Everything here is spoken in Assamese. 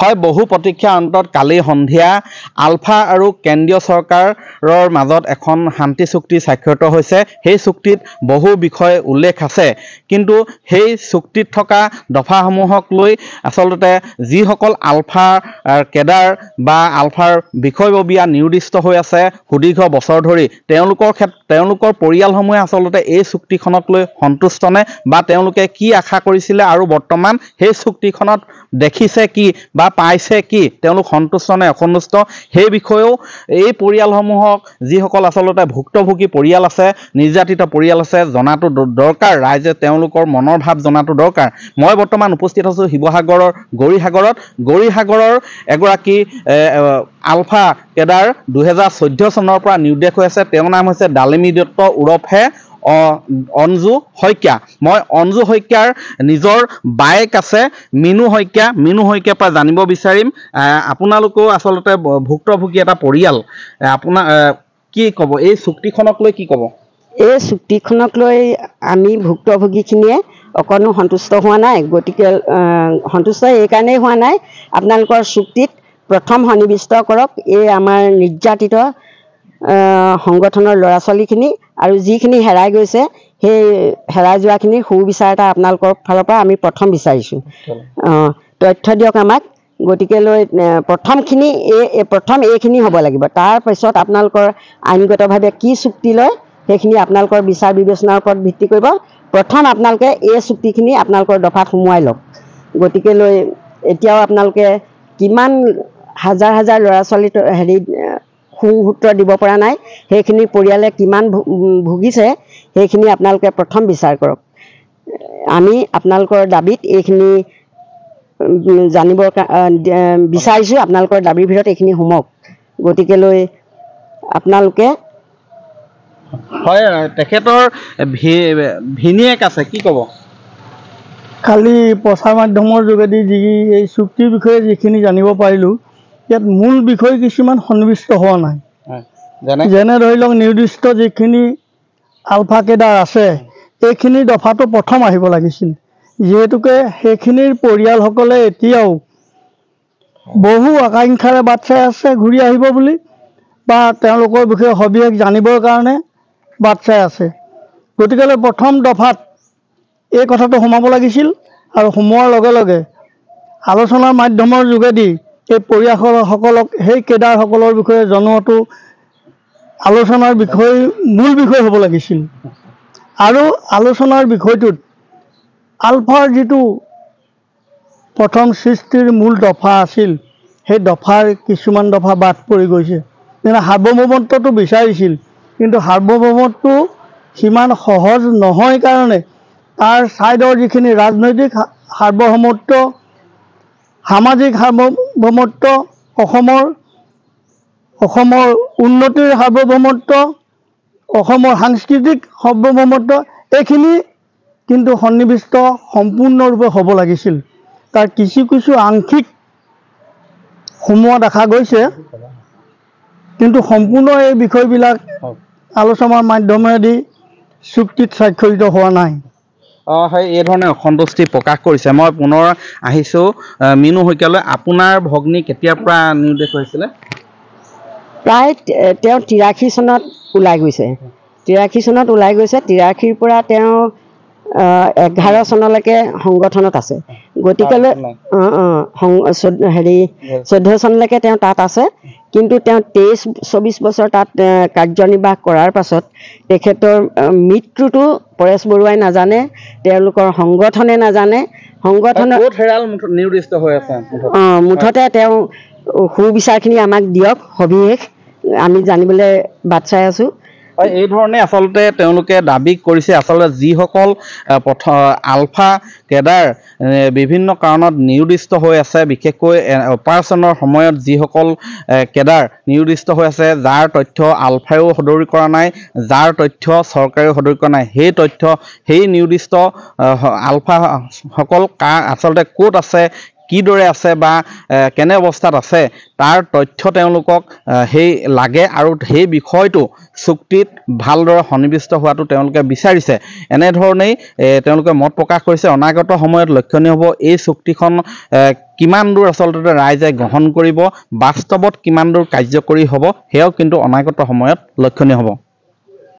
হয় বহু প্ৰতীক্ষা অন্তত কালি সন্ধিয়া আলফা আৰু কেন্দ্ৰীয় চৰকাৰৰ মাজত এখন শান্তি চুক্তি স্বাক্ষৰিত হৈছে সেই চুক্তিত বহু বিষয় উল্লেখ আছে কিন্তু সেই চুক্তিত থকা দফাসমূহক লৈ আচলতে যিসকল আলফাৰ কেডাৰ বা আলফাৰ বিষয়ববীয়া নিৰ্দিষ্ট হৈ আছে সুদীৰ্ঘ বছৰ ধৰি তেওঁলোকৰ ক্ষেত্ৰ তেওঁলোকৰ পৰিয়ালসমূহে আচলতে এই চুক্তিখনক লৈ সন্তুষ্টনে বা তেওঁলোকে কি আশা কৰিছিলে আৰু বৰ্তমান সেই চুক্তিখনত দেখিছে কি বা বা পাইছে কি তেওঁলোক সন্তুষ্ট নে অসন্তুষ্ট সেই বিষয়েও এই পৰিয়ালসমূহক যিসকল আচলতে ভুক্তভোগী পৰিয়াল আছে নিৰ্যাতিত পৰিয়াল আছে জনাটো দৰকাৰ ৰাইজে তেওঁলোকৰ মনৰ ভাৱ জনাটো দৰকাৰ মই বৰ্তমান উপস্থিত আছোঁ শিৱসাগৰৰ গৌৰীসাগৰত গৌৰীসাগৰৰ এগৰাকী আলফা কেডাৰ দুহেজাৰ চৈধ্য চনৰ পৰা নিৰ্দেশ হৈ আছে তেওঁৰ নাম হৈছে ডালিমী দত্ত ওৰফে অঞ্জু শইকীয়া মই অঞ্জু শইকীয়াৰ নিজৰ বায়েক আছে মিনু শইকীয়া মিনু শইকীয়াৰ পৰা জানিব বিচাৰিম আপোনালোকেও আচলতে ভুক্তভোগী এটা পৰিয়াল আপোনাৰ কি ক'ব এই চুক্তিখনক লৈ কি ক'ব এই চুক্তিখনক লৈ আমি ভুক্তভোগীখিনিয়ে অকণো সন্তুষ্ট হোৱা নাই গতিকে সন্তুষ্ট এইকাৰণেই হোৱা নাই আপোনালোকৰ চুক্তিত প্ৰথম সন্নিৱিষ্ট কৰক এই আমাৰ নিৰ্যাতিত সংগঠনৰ ল'ৰা ছোৱালীখিনি আৰু যিখিনি হেৰাই গৈছে সেই হেৰাই যোৱাখিনি সু বিচাৰ এটা আপোনালোকৰ ফালৰ পৰা আমি প্ৰথম বিচাৰিছোঁ অঁ তথ্য দিয়ক আমাক গতিকেলৈ প্ৰথমখিনি এই প্ৰথম এইখিনি হ'ব লাগিব তাৰপিছত আপোনালোকৰ আইনগতভাৱে কি চুক্তি লয় সেইখিনি আপোনালোকৰ বিচাৰ বিবেচনাৰ ওপৰত ভিত্তি কৰিব প্ৰথম আপোনালোকে এই চুক্তিখিনি আপোনালোকৰ দফাত সোমোৱাই লওক গতিকেলৈ এতিয়াও আপোনালোকে কিমান হাজাৰ হাজাৰ ল'ৰা ছোৱালী হেৰি সু দিব পৰা নাই সেইখিনি পৰিয়ালে কিমান ভুগিছে সেইখিনি আপোনালোকে প্ৰথম বিচাৰ কৰক আমি আপোনালোকৰ দাবীত এইখিনি জানিবৰ বিচাৰিছোঁ আপোনালোকৰ দাবীৰ ভিতৰত এইখিনি সোমক গতিকেলৈ আপোনালোকে হয় তেখেতৰ ভিনীয়েক আছে কি ক'ব কালি প্ৰচাৰ মাধ্যমৰ যোগেদি যি এই চুক্তিৰ বিষয়ে যিখিনি জানিব পাৰিলোঁ ইয়াত মূল বিষয় কিছুমান সন্নিৱিষ্ট হোৱা নাই যেনে ধৰি লওক নিৰ্দিষ্ট যিখিনি আলফা কেডাৰ আছে এইখিনিৰ দফাটো প্ৰথম আহিব লাগিছিল যিহেতুকে সেইখিনিৰ পৰিয়ালসকলে এতিয়াও বহু আকাংক্ষাৰে বাট চাই আছে ঘূৰি আহিব বুলি বা তেওঁলোকৰ বিষয়ে সবিশেষ জানিবৰ কাৰণে বাট চাই আছে গতিকেলৈ প্ৰথম দফাত এই কথাটো সোমাব লাগিছিল আৰু সোমোৱাৰ লগে লগে আলোচনাৰ মাধ্যমৰ যোগেদি এই পৰিয়ালসকলক সেই কেডাৰসকলৰ বিষয়ে জনোৱাটো আলোচনাৰ বিষয় মূল বিষয় হ'ব লাগিছিল আৰু আলোচনাৰ বিষয়টোত আলফাৰ যিটো প্ৰথম সৃষ্টিৰ মূল দফা আছিল সেই দফাৰ কিছুমান দফা বাট পৰি গৈছে যেনে সাৰ্বভৌমত্বটো বিচাৰিছিল কিন্তু সাৰ্বভৌমত্বটো সিমান সহজ নহয় কাৰণে তাৰ ছাইডৰ যিখিনি ৰাজনৈতিক সাৰ্বভৌমত্ব সামাজিক সাৰ্বভৌমত্ব অসমৰ অসমৰ উন্নতিৰ সাৰ্বভৌমত্ব অসমৰ সাংস্কৃতিক সাৰ্বভৌমত্ব এইখিনি কিন্তু সন্নিৱিষ্ট সম্পূৰ্ণৰূপে হ'ব লাগিছিল তাৰ কিছু কিছু আংশিক সোমোৱা দেখা গৈছে কিন্তু সম্পূৰ্ণ এই বিষয়বিলাক আলোচনাৰ মাধ্যমেদি চুক্তিত স্বাক্ষৰিত হোৱা নাই হয় এই ধৰণে অসন্তুষ্টি প্ৰকাশ কৰিছে মই পুনৰ আহিছোঁ মিনু শইকীয়ালৈ আপোনাৰ ভগ্নী কেতিয়াৰ পৰা নিৰ্দেশ হৈছিলে প্ৰায় তেওঁ তিৰাশী চনত ওলাই গৈছে তিৰাশী চনত ওলাই গৈছে তিৰাশীৰ পৰা তেওঁ এঘাৰ চনলৈকে সংগঠনত আছে গতিকেলৈ অঁ অঁ হেৰি চৈধ্য চনলৈকে তেওঁ তাত আছে কিন্তু তেওঁ তেইছ চৌব্বিছ বছৰ তাত কাৰ্যনিৰ্বাহ কৰাৰ পাছত তেখেতৰ মৃত্যুটো পৰেশ বৰুৱাই নাজানে তেওঁলোকৰ সংগঠনে নাজানে সংগঠনৰ মুঠতে তেওঁ সুবিচাৰখিনি আমাক দিয়ক সবিশেষ আমি জানিবলৈ বাট চাই আছোঁ এই ধৰণে আচলতে তেওঁলোকে দাবী কৰিছে আচলতে যিসকল প্ৰথম আলফা কেডাৰ বিভিন্ন কাৰণত নিৰ্দিষ্ট হৈ আছে বিশেষকৈ অপাৰেশ্যনৰ সময়ত যিসকল কেডাৰ নিৰ্দিষ্ট হৈ আছে যাৰ তথ্য আলফায়ো সদৰি কৰা নাই যাৰ তথ্য চৰকাৰেও সদৰি কৰা নাই সেই তথ্য সেই নিৰ্দিষ্ট আলফাসকল কা আচলতে ক'ত আছে কিদৰে আছে বা কেনে অৱস্থাত আছে তাৰ তথ্য তেওঁলোকক সেই লাগে আৰু সেই বিষয়টো চুক্তিত ভালদৰে সন্নিৱিষ্ট হোৱাটো তেওঁলোকে বিচাৰিছে এনেধৰণেই তেওঁলোকে মত প্ৰকাশ কৰিছে অনাগত সময়ত লক্ষণীয় হ'ব এই চুক্তিখন কিমান দূৰ আচলতে ৰাইজে গ্ৰহণ কৰিব বাস্তৱত কিমান দূৰ কাৰ্যকৰী হ'ব সেয়াও কিন্তু অনাগত সময়ত লক্ষণীয় হ'ব